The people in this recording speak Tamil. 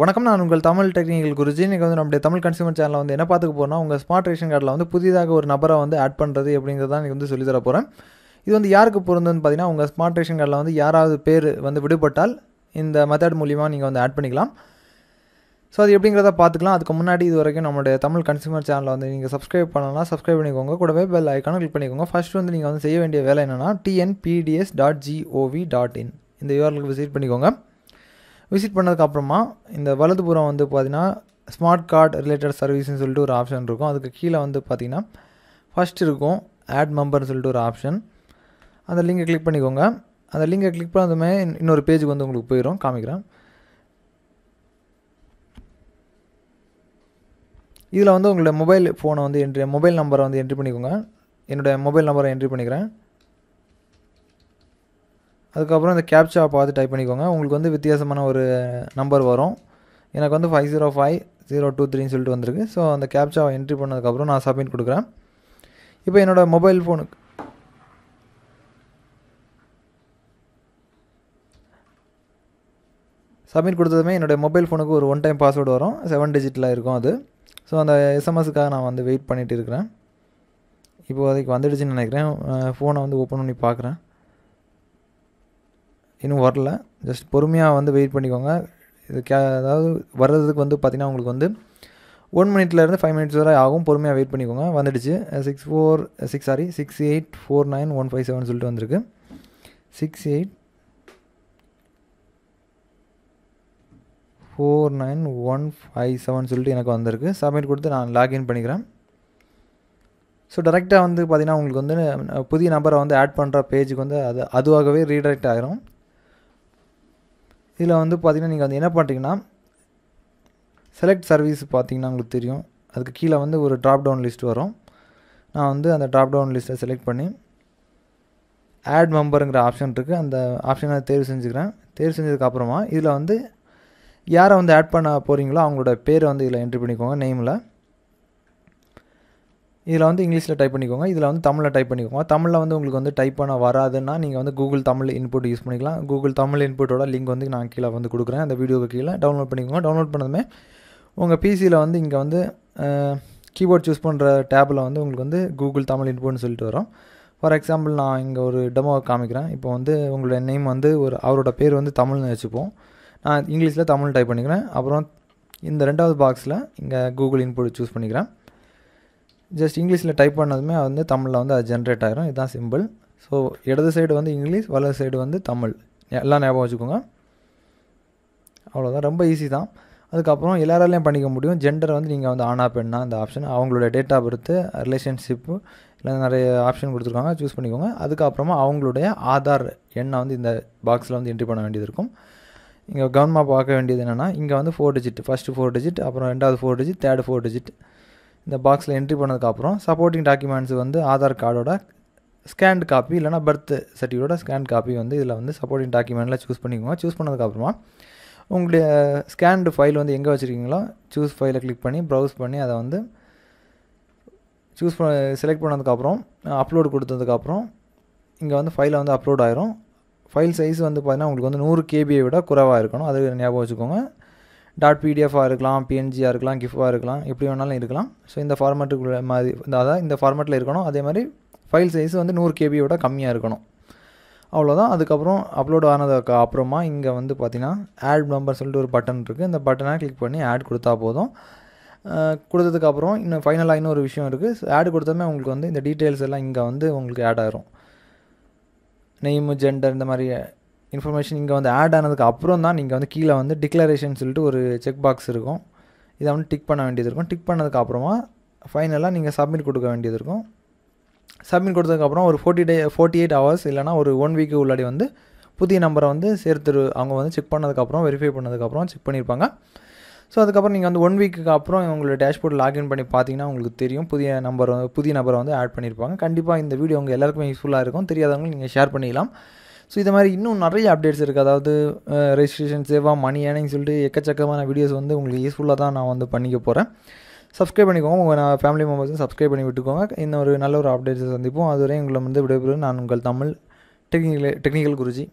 வணக்கம் நான் உங்கள் தமிழ் டெக்னிக்கல் குருஜி இன்றைக்கி வந்து நம்முடைய தமிழ் கன்சியூமர் சேனலில் வந்து என்ன பார்த்துக்க போகிறோம்னா உங்கள் ஸ்மார்ட் ரேஷன் கார்டில் வந்து புதிதாக ஒரு நபரை வந்து ஆட் பண்ணுறது அப்படிங்கிறத தான் வந்து சொல்லித்தர போகிறேன் இது வந்து யாருக்கு பொருந்ததுன்னு பார்த்தீங்கன்னா உங்கள் ஸ்மார்ட் ரேஷன் கார்டில் வந்து யாராவது பேர் வந்து விடுபட்டால் இந்த மெத்தட் மூலிமா நீங்கள் வந்து ஆட் பண்ணிக்கலாம் ஸோ அது எப்படிங்கிறத பார்த்துக்கலாம் அதுக்கு முன்னாடி இது வரைக்கும் நம்மளுடைய தமிழ் கன்சியூமர் சேனலில் வந்து நீங்கள் சப்ஸ்கிரைப் பண்ணலாம் சப்ஸ்கிரைப் பண்ணிக்கோங்க கூடவே பெல் ஐக்கானும் கிளிக் பண்ணிக்கோங்க ஃபஸ்ட் வந்து நீங்கள் வந்து செய்ய வேண்டிய வேலை என்னென்னா TNPDS dot GOV dot in இந்த யூஆர்எலுக்கு விசிட் பண்ணிக்கோங்க விசிட் பண்ணதுக்கப்புறமா இந்த வலதுபுறம் வந்து பார்த்தீங்கன்னா ஸ்மார்ட் கார்டு ரிலேட்டட் சர்வீஸ்ன்னு சொல்லிட்டு ஒரு ஆப்ஷன் இருக்கும் அதுக்கு கீழே வந்து பார்த்தீங்கன்னா ஃபஸ்ட் இருக்கும் ஆட் மெம்பர்னு சொல்லிட்டு ஒரு ஆப்ஷன் அந்த லிங்கை கிளிக் பண்ணிக்கோங்க அந்த லிங்கை கிளிக் பண்ணதுமே இன்னொரு பேஜுக்கு வந்து உங்களுக்கு போயிடும் காமிக்கிறேன் இதில் வந்து உங்களோட மொபைல் ஃபோனை வந்து என்ட்ரி மொபைல் நம்பரை வந்து என்ட்ரி பண்ணிக்கோங்க என்னுடைய மொபைல் நம்பரை என்ட்ரி பண்ணிக்கிறேன் அதுக்கப்புறம் இந்த கேப்சா பார்த்து டைப் பண்ணிக்கோங்க உங்களுக்கு வந்து வித்தியாசமான ஒரு நம்பர் வரும் எனக்கு வந்து five zero five zero two த்ரீன்னு சொல்லிட்டு வந்திருக்கு ஸோ அந்த கேப்சாவை என்ட்ரி பண்ணதுக்கப்புறம் நான் சப்மிட் கொடுக்குறேன் இப்போ என்னோடய மொபைல் ஃபோனுக்கு சப்மிட் கொடுத்ததுமே என்னுடைய மொபைல் ஃபோனுக்கு ஒரு ஒன் டைம் பாஸ்வேர்டு வரும் செவன் டிஜிட்டில் இருக்கும் அது ஸோ அந்த எஸ்எம்எஸ்க்காக நான் வந்து வெயிட் பண்ணிகிட்டு இருக்கிறேன் இப்போதைக்கு வந்துடுச்சுன்னு நினைக்கிறேன் ஃபோனை வந்து ஓப்பன் பண்ணி பார்க்குறேன் இன்னும் வரல ஜஸ்ட் பொறுமையாக வந்து வெயிட் பண்ணிக்கோங்க இது கே அதாவது வர்றதுக்கு வந்து பார்த்திங்கன்னா உங்களுக்கு வந்து ஒன் மினிட்லேருந்து ஃபைவ் மினிட்ஸ் வரை ஆகும் பொறுமையாக வெயிட் பண்ணிக்கோங்க வந்துடுச்சு six four six sorry six eight four nine one five seven சொல்லிட்டு வந்திருக்கு six eight four nine one five seven சொல்லிட்டு எனக்கு வந்திருக்கு சப்மிட் கொடுத்து நான் லாகின் பண்ணிக்கிறேன் ஸோ டேரெக்டாக வந்து பார்த்திங்கன்னா உங்களுக்கு வந்து புதிய நம்பரை வந்து ஆட் பண்ணுற பேஜுக்கு வந்து அது அதுவாகவே ரீடைரக்ட் ஆகிரும் இதில் வந்து பார்த்திங்கன்னா நீங்கள் வந்து என்ன பண்ணுறீங்கன்னா செலக்ட் சர்வீஸ் பார்த்திங்கன்னா உங்களுக்கு தெரியும் அதுக்கு கீழே வந்து ஒரு ட்ராப் டவுன் லிஸ்ட் வரும் நான் வந்து அந்த ட்ராப் டவுன் லிஸ்ட்டை செலக்ட் பண்ணி ஆட் மெம்பருங்கிற ஆப்ஷன் இருக்குது அந்த ஆப்ஷனை தேர்வு செஞ்சுக்கிறேன் தேர்வு செஞ்சதுக்கப்புறமா இதில் வந்து யாரை வந்து ஆட் பண்ண போகிறீங்களோ அவங்களோட பேரை வந்து இதில் என்ட்ரி பண்ணிக்கோங்க நேமில் இதில் வந்து இங்கிலீஷில் டைப் பண்ணிக்கோங்க இதில் வந்து தமிழில் டைப் பண்ணிக்கோங்க தமிழில் வந்து உங்களுக்கு வந்து டைப் பண்ண வராதுன்னா நீங்கள் வந்து கூகுள் தமிழ் இன்புட் யூஸ் பண்ணிக்கலாம் கூகுள் தமிழ் இன்புட்டோட லிங்க் வந்து நான் கீழே வந்து கொடுக்குறேன் அந்த வீடியோக்கு கீழே டவுன்லோட் பண்ணிக்கோங்க டவுன்லோட் பண்ணதுமே உங்கள் பிசியில் வந்து இங்கே வந்து கீபோர்ட் சூஸ் பண்ணுற டேப்பில் வந்து உங்களுக்கு வந்து கூகுள் தமிழ் இன்புட்னு சொல்லிட்டு வரும் ஃபார் எக்ஸாம்பிள் நான் இங்கே ஒரு டெமோ காமிக்கிறேன் இப்போ வந்து உங்களோட நேம் வந்து ஒரு அவரோட பேர் வந்து தமிழ்னு வச்சுப்போம் நான் இங்கிலீஷில் தமிழ் டைப் பண்ணிக்கிறேன் அப்புறம் இந்த ரெண்டாவது பாக்ஸில் இங்கே கூகுள் இன்புட் சூஸ் பண்ணிக்கிறேன் ஜஸ்ட் இங்கிலீஷில் டைப் பண்ணதுமே வந்து தமிழில் வந்து அது ஜென்ரேட் ஆகிரும் இதுதான் சிம்பிள் ஸோ இடது சைடு வந்து இங்கிலீஷ் வலது சைடு வந்து தமிழ் எல்லாம் ஞாபகம் வச்சுக்கோங்க அவ்வளோதான் ரொம்ப ஈஸி தான் அதுக்கப்புறம் எல்லாராலையும் பண்ணிக்க முடியும் ஜெண்டர் வந்து நீங்கள் வந்து ஆனா பெண்ணா இந்த ஆப்ஷன் அவங்களோட டேட் ஆஃப் பர்த்து ரிலேஷன்ஷிப்பு இல்லை நிறைய ஆப்ஷன் கொடுத்துருக்காங்க சூஸ் பண்ணிக்கோங்க அதுக்கப்புறமா அவங்களுடைய ஆதார் எண்ணை வந்து இந்த பாக்ஸில் வந்து என்ட்ரி பண்ண வேண்டியது இருக்கும் இங்கே கவர்மெண்ட் பார்க்க வேண்டியது என்னென்னா இங்கே வந்து four digit first four digit அப்புறம் ரெண்டாவது four digit third four digit இந்த பாக்ஸில் என்ட்ரி பண்ணதுக்கப்புறம் சப்போர்ட்டிங் டாக்குமெண்ட்ஸ் வந்து ஆதார் கார்டோட ஸ்கேண்ட் காப்பி இல்லைனா பர்த் சர்டிஃபிகேட்டோட ஸ்கேண்ட் காப்பி வந்து இதில் வந்து சப்போர்ட்டிங் டாக்குமெண்ட்டில் சூஸ் பண்ணிக்கோங்க சூஸ் பண்ணதுக்கப்புறமா உங்களுடைய ஸ்கேன்டு ஃபைல் வந்து எங்கே வச்சுருக்கீங்களோ சூஸ் ஃபைலை கிளிக் பண்ணி ப்ரௌஸ் பண்ணி அதை வந்து சூஸ் பண்ண செலக்ட் பண்ணதுக்கப்புறம் அப்லோடு கொடுத்ததுக்கப்புறம் இங்கே வந்து ஃபைலை வந்து அப்லோட் ஆயிரும் ஃபைல் சைஸ் வந்து பார்த்திங்கன்னா உங்களுக்கு வந்து நூறு கேபியை விட குறைவாக இருக்கணும் அது ஞாபகம் வச்சுக்கோங்க டாட் பிடிஎஃபாக இருக்கலாம் பிஎன்ஜியாக இருக்கலாம் கிஃபாக இருக்கலாம் எப்படி வேணாலும் இருக்கலாம் ஸோ இந்த ஃபார்மேட்டுக்குள்ள மாதிரி அதாவது இந்த ஃபார்மேட்டில் இருக்கணும் அதே மாதிரி ஃபைல் சைஸ் வந்து நூறு கேபியோட கம்மியாக இருக்கணும் அவ்வளோதான் அதுக்கப்புறம் அப்லோட் ஆனதுக்கு அப்புறமா இங்கே வந்து பார்த்தீங்கன்னா ஆட் நம்பர் சொல்லிட்டு ஒரு பட்டன் இருக்குது இந்த பட்டனை கிளிக் பண்ணி ஆட் கொடுத்தா போதும் கொடுத்ததுக்கப்புறம் இன்னும் ஃபைனலாக இன்னொரு விஷயம் இருக்குது ஆட் கொடுத்தோமே உங்களுக்கு வந்து இந்த டீட்டெயில்ஸ் எல்லாம் இங்கே வந்து உங்களுக்கு ஆட் ஆகிரும் நெய்மு ஜெண்டர் இந்த மாதிரி இன்ஃபர்மேஷன் இங்கே வந்து ஆட் ஆனதுக்கு அப்புறம் தான் நீங்கள் வந்து கீழே வந்து டிக்ளரேஷன் சொல்லிட்டு ஒரு செக் பாக்ஸ் இருக்கும் இதை வந்து டிக் பண்ண வேண்டியது இருக்கும் டிக் பண்ணதுக்கு அப்புறமா ஃபைனலாக நீங்கள் சப்மிட் கொடுக்க வேண்டியது இருக்கும் சப்மிட் கொடுத்ததுக்கப்புறம் ஒரு forty day forty eight hours இல்லைனா ஒரு ஒன் வீக்கு உள்ளாடி வந்து புதிய நம்பரை வந்து சேர்த்துரு அவங்க வந்து செக் பண்ணதுக்கப்புறம் வெரிஃபை பண்ணதுக்கப்புறம் செக் பண்ணியிருப்பாங்க ஸோ அதுக்கப்புறம் நீங்கள் வந்து ஒன் வீக்குக்கு அப்புறம் உங்களோட டேஷ்போர்ட் லாக்இன் பண்ணி பார்த்தீங்கன்னா உங்களுக்கு தெரியும் புதிய நம்பர் புதிய நம்பரை வந்து ஆட் பண்ணியிருப்பாங்க கண்டிப்பாக இந்த வீடியோ உங்கள் எல்லாருக்குமே யூஸ்ஃபுல்லாக இருக்கும் தெரியாதவங்க நீங்கள் ஷேர் பண்ணிக்கலாம் ஸோ இது மாதிரி இன்னும் நிறைய அப்டேட்ஸ் இருக்குது அதாவது ரெஜிஸ்ட்ரேஷன் சேவா மணி ஏனைன்னு சொல்லிட்டு எக்கச்சக்கமான வீடியோஸ் வந்து உங்களுக்கு யூஸ்ஃபுல்லாக தான் நான் வந்து பண்ணிக்க போகிறேன் சப்ஸ்கிரைப் பண்ணிக்கோங்க உங்கள் நான் ஃபேமிலி மெம்பர்ஸும் சப்ஸ்கிரைப் பண்ணி விட்டுக்கோங்க இன்னும் ஒரு நல்ல ஒரு அப்டேட்ஸை சந்திப்போம் அதுவரை உங்களை வந்து விடைபெறும் நான் உங்கள் தமிழ் டெக்னிக்கல் டெக்னிக்கல் குருஜி